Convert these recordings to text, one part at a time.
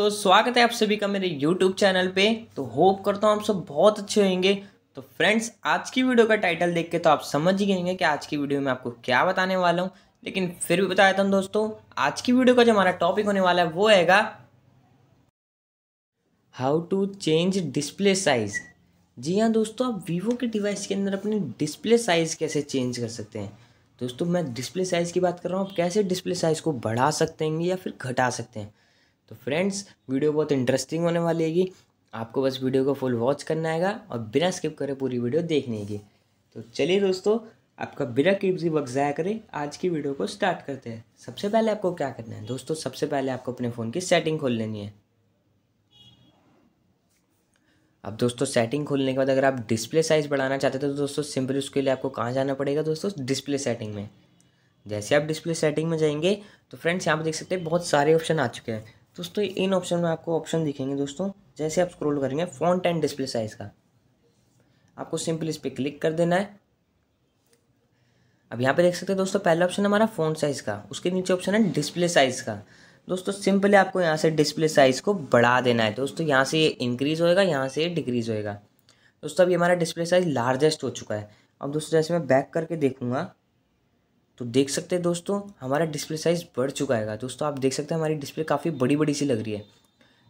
दोस्तों स्वागत है आप सभी का मेरे YouTube चैनल पे तो होप करता हूँ आप सब बहुत अच्छे होंगे तो फ्रेंड्स आज की वीडियो का टाइटल देख के तो आप समझ ही गएंगे कि आज की वीडियो में आपको क्या बताने वाला हूँ लेकिन फिर भी बता देता हूँ दोस्तों आज की वीडियो का जो हमारा टॉपिक होने वाला है वो हैगा how to change display size जी हाँ दोस्तों आप वीवो के डिवाइस के अंदर अपनी डिस्प्ले साइज़ कैसे चेंज कर सकते हैं दोस्तों मैं डिस्प्ले साइज़ की बात कर रहा हूँ आप कैसे डिस्प्ले साइज़ को बढ़ा सकते हैं या फिर घटा सकते हैं तो फ्रेंड्स वीडियो बहुत इंटरेस्टिंग होने वाली है आपको बस वीडियो को फुल वॉच करना आएगा और बिना स्किप करे पूरी वीडियो देखने की तो चलिए दोस्तों आपका बिना कीमती वक्त ज़ाया करें आज की वीडियो को स्टार्ट करते हैं सबसे पहले आपको क्या करना है दोस्तों सबसे पहले आपको अपने फ़ोन की सेटिंग खोल लेनी है अब दोस्तों सेटिंग खोलने के बाद अगर आप डिस्प्ले साइज़ बढ़ाना चाहते थे तो दोस्तों सिंपल उसके लिए आपको कहाँ जाना पड़ेगा दोस्तों डिस्प्ले सेटिंग में जैसे आप डिस्प्ले सेटिंग में जाएंगे तो फ्रेंड्स यहाँ पर देख सकते हैं बहुत सारे ऑप्शन आ चुके हैं दोस्तों इन ऑप्शन में आपको ऑप्शन दिखेंगे दोस्तों जैसे आप स्क्रोल करेंगे फॉन्ट एंड डिस्प्ले साइज़ का आपको सिंपल इस पर क्लिक कर देना है अब यहाँ पे देख सकते हैं दोस्तों पहला ऑप्शन हमारा फ़ोन साइज़ का उसके नीचे ऑप्शन है डिस्प्ले साइज़ का दोस्तों सिंपली आपको यहाँ से डिस्प्ले साइज़ को बढ़ा देना है दोस्तों यहाँ से ये इंक्रीज़ होएगा यहाँ से ये डिक्रीज़ होएगा दोस्तों अब ये हमारा डिस्प्ले साइज़ लार्जेस्ट हो चुका है अब दोस्तों जैसे मैं बैक करके देखूँगा तो देख सकते हैं दोस्तों हमारा डिस्प्ले साइज़ बढ़ चुका है दोस्तों आप देख सकते हैं हमारी डिस्प्ले काफ़ी बड़ी बड़ी सी लग रही है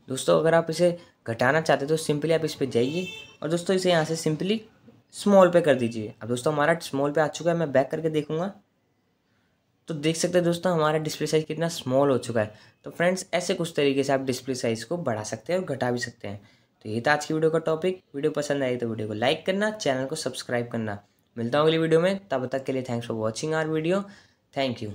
दोस्तों अगर आप इसे घटाना चाहते तो सिंपली आप इस पर जाइए और दोस्तों इसे यहाँ से सिंपली स्मॉल पे कर दीजिए अब दोस्तों हमारा स्मॉल पे आ चुका है मैं बैक करके देखूँगा तो देख सकते हैं दोस्तों हमारा डिस्प्ले साइज़ कितना स्मॉल हो चुका है तो फ्रेंड्स ऐसे कुछ तरीके से आप डिस्प्ले साइज़ को बढ़ा सकते हैं और घटा भी सकते हैं तो ये था आज की वीडियो का टॉपिक वीडियो पसंद आई तो वीडियो को लाइक करना चैनल को सब्सक्राइब करना मिलता हूँ अगली वीडियो में तब तक के लिए thanks for watching our video thank you